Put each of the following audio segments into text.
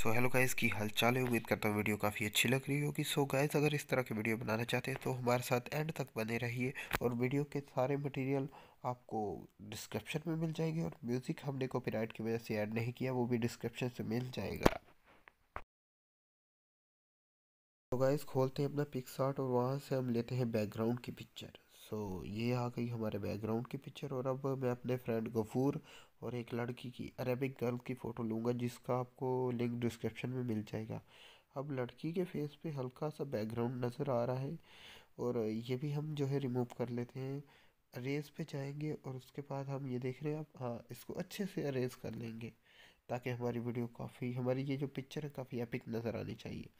so hello guys की हालचाल है उम्मीद करता हूँ वीडियो काफ़ी अच्छी लग रही होगी सो गाइस अगर इस तरह की वीडियो बनाना चाहते हैं तो हमारे साथ एंड तक बने रहिए और वीडियो के सारे मटेरियल आपको डिस्क्रिप्शन में मिल जाएंगे और म्यूज़िक हमने कॉपीराइट की वजह से ऐड नहीं किया वो भी डिस्क्रिप्शन से मिल जाएगा तो गाइस खोलते हैं अपना पिक्सार्ट और वहाँ से हम लेते हैं बैकग्राउंड की पिक्चर सो so, ये आ गई हमारे बैकग्राउंड की पिक्चर और अब मैं अपने फ्रेंड गफूर और एक लड़की की अरेबिक गर्ल की फ़ोटो लूँगा जिसका आपको लिंक डिस्क्रिप्शन में मिल जाएगा अब लड़की के फेस पे हल्का सा बैकग्राउंड नज़र आ रहा है और ये भी हम जो है रिमूव कर लेते हैं अरेज पे जाएंगे और उसके बाद हम ये देख रहे हैं आप हाँ इसको अच्छे से अरेज कर लेंगे ताकि हमारी वीडियो काफ़ी हमारी ये जो पिक्चर है काफ़ी एपिक नज़र आनी चाहिए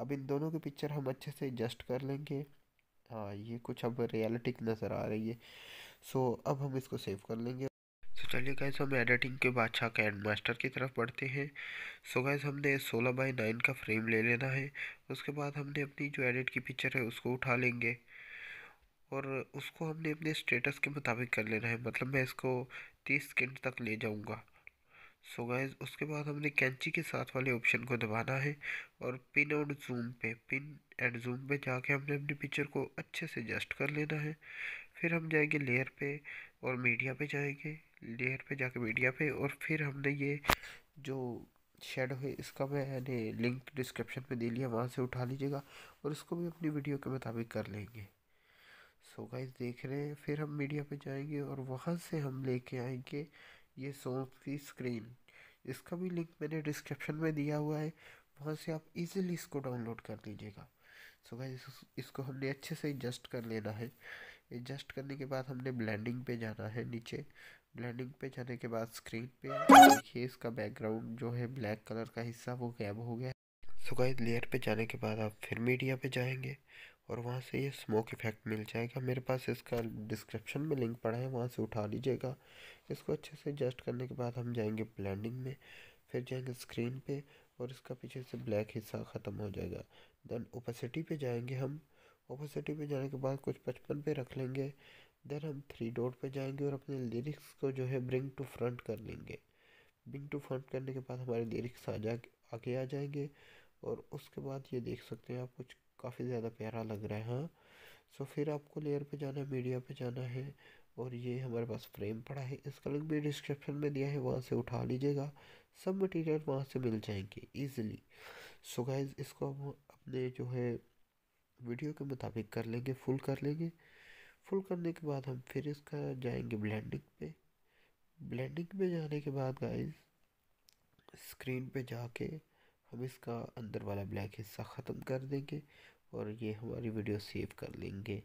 अब इन दोनों की पिक्चर हम अच्छे से एडजस्ट कर लेंगे हाँ ये कुछ अब की नज़र आ रही है सो so, अब हम इसको सेव कर लेंगे सो चलिए गैस हम एडिटिंग के बादशाह कैंड मास्टर की तरफ बढ़ते हैं सो so, गैस हमने सोलह बाई नाइन का फ्रेम ले लेना है उसके बाद हमने अपनी जो एडिट की पिक्चर है उसको उठा लेंगे और उसको हमने अपने स्टेटस के मुताबिक कर लेना है मतलब मैं इसको तीस सेकेंड तक ले जाऊँगा सो गाइज उसके बाद हमने कैंची के साथ वाले ऑप्शन को दबाना है और पिन और जूम पे पिन एंड जूम पे जाके हमने अपनी पिक्चर को अच्छे से एडजस्ट कर लेना है फिर हम जाएंगे लेयर पे और मीडिया पे जाएंगे लेयर पे जाके मीडिया पे और फिर हमने ये जो शेडो है इसका मैंने लिंक डिस्क्रिप्शन में दे लिया वहाँ से उठा लीजिएगा और इसको भी अपनी वीडियो के मुताबिक कर लेंगे सो so गाइज देख रहे हैं फिर हम मीडिया पे जाएंगे और वहाँ से हम लेके आएंगे ये सोप की स्क्रीन इसका भी लिंक मैंने डिस्क्रिप्शन में दिया हुआ है वहाँ से आप इजीली इसको डाउनलोड कर दीजिएगा सो गाइस इसको हमने अच्छे से एडजस्ट कर लेना है एडजस्ट करने के बाद हमने ब्लेंडिंग पे जाना है नीचे ब्लेंडिंग पे जाने के बाद स्क्रीन पे देखिए इसका बैकग्राउंड जो है ब्लैक कलर का हिस्सा वो गैब हो गया सो गाइस लेयर पे जाने के बाद आप फिर मीडिया पे जाएंगे और वहाँ से ये स्मोक इफ़ेक्ट मिल जाएगा मेरे पास इसका डिस्क्रिप्शन में लिंक पड़ा है वहाँ से उठा लीजिएगा इसको अच्छे से एडजस्ट करने के बाद हम जाएंगे ब्लेंडिंग में फिर जाएंगे स्क्रीन पे और इसका पीछे से ब्लैक हिस्सा ख़त्म हो जाएगा देन ओपेसिटी पे जाएंगे हम ओपेसिटी पे जाने के बाद कुछ पचपन पे रख लेंगे देन हम थ्री डॉट पे जाएंगे और अपने लिरिक्स को जो है ब्रिंग टू फ्रंट कर लेंगे ब्रिंग टू फ्रंट करने के बाद हमारे लिरिक्स आ जा आगे आ जाएंगे और उसके बाद ये देख सकते हैं आप कुछ काफ़ी ज़्यादा प्यारा लग रहा है हाँ सो फिर आपको लेयर पे जाना है मीडिया पे जाना है और ये हमारे पास फ्रेम पड़ा है इसका लिंक भी डिस्क्रिप्शन में दिया है वहाँ से उठा लीजिएगा सब मटेरियल वहाँ से मिल जाएंगे ईजिली सो गाइज इसको हम अपने जो है वीडियो के मुताबिक कर लेंगे फुल कर लेंगे फुल करने के बाद हम फिर इसका जाएंगे ब्लेंडिंग पे ब्लेंडिंग पे जाने के बाद गाइज स्क्रीन पे जाके हम इसका अंदर वाला ब्लैक हिस्सा ख़त्म कर देंगे और ये हमारी वीडियो सेव कर लेंगे